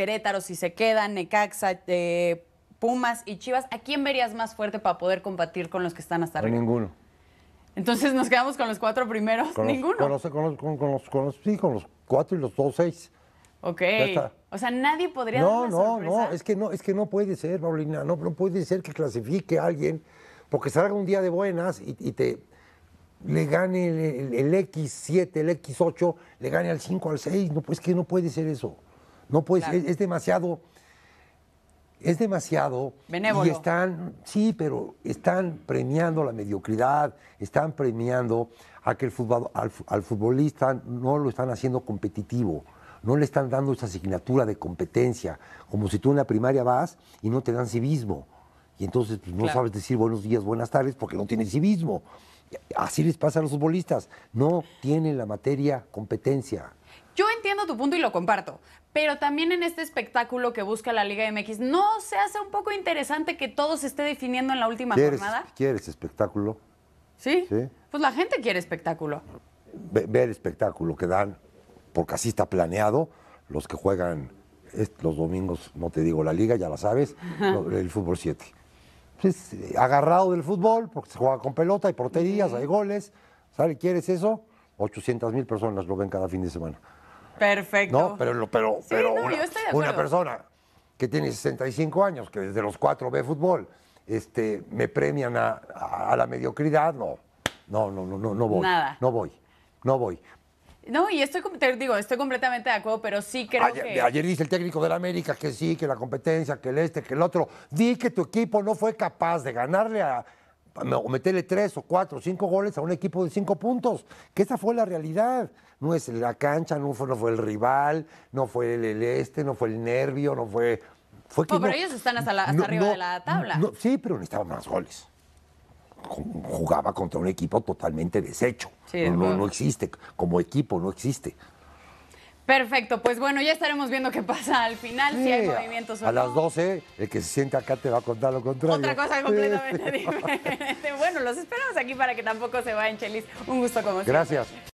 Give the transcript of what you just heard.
Querétaro, si se quedan, Necaxa, eh, Pumas y Chivas, ¿a quién verías más fuerte para poder combatir con los que están hasta arriba? Ninguno. Entonces nos quedamos con los cuatro primeros, ninguno. con, los, sí, con los cuatro y los dos seis. Ok. O sea, nadie podría. No, dar una no, no. Es que no, es que no puede ser, Paulina. No, puede ser que clasifique a alguien porque salga un día de buenas y, te le gane el, X7, el X8, le gane al 5, al 6. No, pues que no puede ser eso. No, puede es, demasiado. Es demasiado. Y están, sí, pero están premiando la mediocridad, están premiando a que el al, futbolista no lo están haciendo competitivo, no le están dando esa asignatura de competencia, como si tú en la primaria vas y no te dan civismo. Y entonces pues, no sabes decir buenos días, buenas tardes, porque no tienes civismo. Así les pasa a los futbolistas, no tienen la materia competencia. Yo entiendo tu punto y lo comparto, pero también en este espectáculo que busca la Liga MX, ¿no se hace un poco interesante que todo se esté definiendo en la última jornada? ¿Quieres espectáculo? ¿Sí? Pues la gente quiere espectáculo. Ver espectáculo que dan, porque así está planeado. Los que juegan los domingos, no te digo la liga, ya la sabes, el fútbol 7. Pues, agarrado del fútbol, porque se juega con pelota, hay porterías, hay goles. ¿Sale? ¿Quieres eso? 800 mil personas lo ven cada fin de semana. Perfecto. ¿No? Pero, pero, pero una, persona que tiene 65 años, que desde los 4 ve fútbol, este, me premian a, a, la mediocridad, no. No, no, no, no, no voy. Nada. No voy. No voy. No, y estoy, te digo, estoy completamente de acuerdo, pero sí creo que... Ayer dice el técnico del América que sí, que la competencia, que el este, que el otro. Di que tu equipo no fue capaz de ganarle a, o meterle tres o cuatro o cinco goles a un equipo de cinco puntos, que esa fue la realidad. No es la cancha, no fue, no fue el rival, no fue el, este, no fue el nervio, no fue... fue oh, que pero ellos están hasta, arriba de la tabla. sí, pero necesitaban más goles. Jugaba contra un equipo totalmente deshecho. no existe, como equipo no existe. Perfecto, pues bueno, ya estaremos viendo qué pasa al final, si hay movimientos o A las 12, el que se sienta acá te va a contar lo contrario. Otra cosa completamente diferente. Bueno, los esperamos aquí para que tampoco se vayan, Chelis. Un gusto como Gracias.